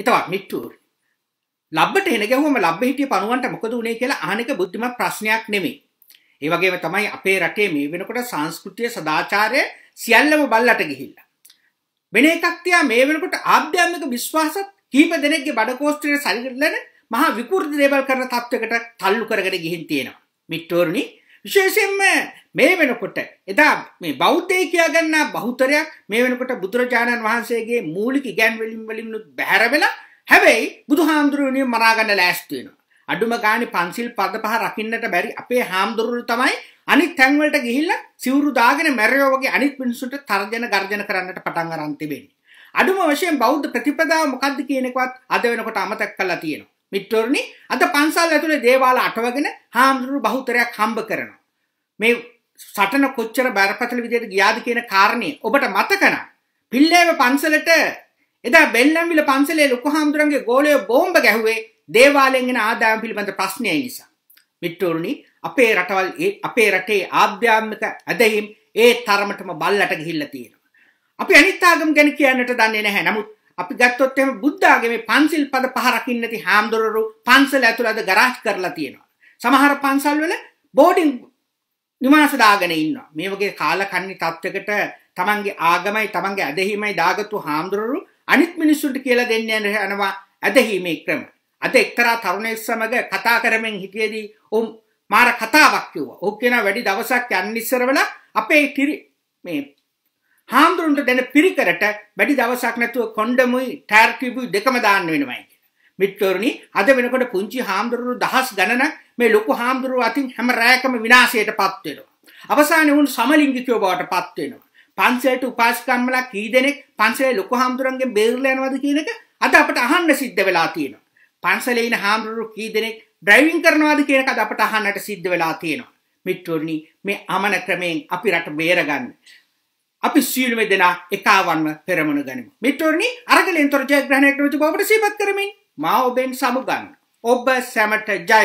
එතවත් මිට්ටූර් ලබ්බට එන ගැහුවම ලබ්බ හිටිය පණුවන්ට මොකද උනේ කියලා අහන එක බුද්ධිමත් ප්‍රශ්නයක් නෙමෙයි. ඒ වගේම තමයි අපේ රටේ මේ වෙනකොට සංස්කෘතිය සදාචාරය සියල්ලම බල්ලට ගිහිල්ලා. වෙන එකක් තියා මේ වෙනකොට ආධ්‍යාත්මික විශ්වාසත් කීප දෙනෙක්ගේ බඩකෝස්ත්‍රයේ සැරිලන මහා විකෘති දේවල් කරන තත්වයකට තල්ලු කරගෙන ගිහින් තියෙනවා. මිට්ටෝරුනි විශේෂයෙන්ම මේ වෙනකොට එදා මේ බෞද්ධය කියාගන්නා බහුතරයක් මේ වෙනකොට බුදුරජාණන් වහන්සේගේ මූලික ඉගැන්වීම් වලින් බැහැර වෙලා හැබැයි බුදුහාමුදුරුවනේ මරාගන්න ලෑස්ති වෙනවා. අඩුම ගානේ පන්සිල් පද පහ රකින්නට බැරි අපේ හාමුදුරුවෝ තමයි අනිත් තැන් වලට ගිහිල්ලා සිවුරු දාගෙන මැරයෝ වගේ අනිත් මිනිසුන්ට තර්ජන ගර්ජන කරන්නට පටන් අරන් තිබෙන්නේ. අඩුම වශයෙන් බෞද්ධ ප්‍රතිපදාව මොකද්ද කියන එකවත් අද වෙනකොට අමතක කරලා තියෙනවා. මිත්‍රෝරණි අද පන්සල් ඇතුළේ දේවාල අටවගෙන හාමුදුරු බහුතරයක් හම්බ කරනවා. මේ සටන කොච්චර බරපතල විදියට ගියාද කියන කාරණේ ඔබට මතක නම් පිල්ලේව පන්සලට එදා බෙල්ලම්විල පන්සලේ ලොකු හාමුදුරන්ගේ ගෝලය බෝම්බ ගැහුවේ දේවාලයෙන් එන ආදායම් පිළිබඳ ප්‍රශ්නය නිසා. මිත්‍රෝරණි අපේ රටවල් අපේ රටේ ආධ්‍යාත්මික ඇදහිම් ඒ තරමටම බල්ලට ගිහිල්ලා තියෙනවා. අපි අනිත් ආගම් ගැන කියන්නට දන්නේ නැහැ. නමුත් අපි ගත්තොත් එහෙම බුද්ධ ආගමේ පන්සිල් පද පහ රකින්න නැති හාමුදුරුවරු පන්සල ඇතුළත ගරාජ් කරලා තියෙනවා. සමහර පන්සල් වල බෝඩින් නිවාස දාගෙන ඉන්නවා. මේ වගේ කාලකන්ණි තත්වයකට තමන්ගේ ආගමයි තමන්ගේ ඇදහිමයි දාගත්තු හාමුදුරුවරු අනිත් මිනිස්සුන්ට කියලා දෙන්න යනවා ඇදහිමේ ක්‍රම. අද එක්තරා තරුණයෙක් සමග කතා කරමින් හිටියේදී ඔහු මාර කතාවක් කිව්වා. ඔහු කියන වැඩි දවසක් යන්න ඉස්සරවලා අපේ මේ හාමුදුරන්ට දෙන පිරිකරට වැඩි දවසක් නැතුව කොණ්ඩමුයි ටාර්කිබුයි දෙකම දාන්න වෙනමයි කියලා. මිත්‍රෝරණි අද වෙනකොට පුංචි හාමුදුරුවෝ දහස් ගණනක් මේ ලොකු හාමුදුරුවෝ අතින් හැම රැයකම විනාශයටපත් වෙනවා. අවසානයේ උන් සමලිංගිකයෝ බවටපත් වෙනවා. පන්සලට උපාසිකම්මලා කී දෙනෙක් පන්සලේ ලොකු හාමුදුරන්ගෙන් බේරිලා යනවද කියන එක අද අපට අහන්න සිද්ධ වෙලා තියෙනවා. පන්සලේ ඉන හාමුදුරුවෝ කී දෙනෙක් ඩ්‍රයිවිං කරනවාද කියන එකද අපට අහන්නට සිද්ධ වෙලා තියෙනවා. මිත්‍රෝනි මේ අමන ක්‍රමයෙන් අපි රට බේරගන්න. අපි සියලුම දෙනා එකවන්ව පෙරමුණ ගනිමු. මිත්‍රෝනි අරගලෙන් තොර ජයග්‍රහණයට වෙතු බවට සිහිපත් කරමින් මා ඔබෙන් සමුගන්න. ඔබ සැමට ජය.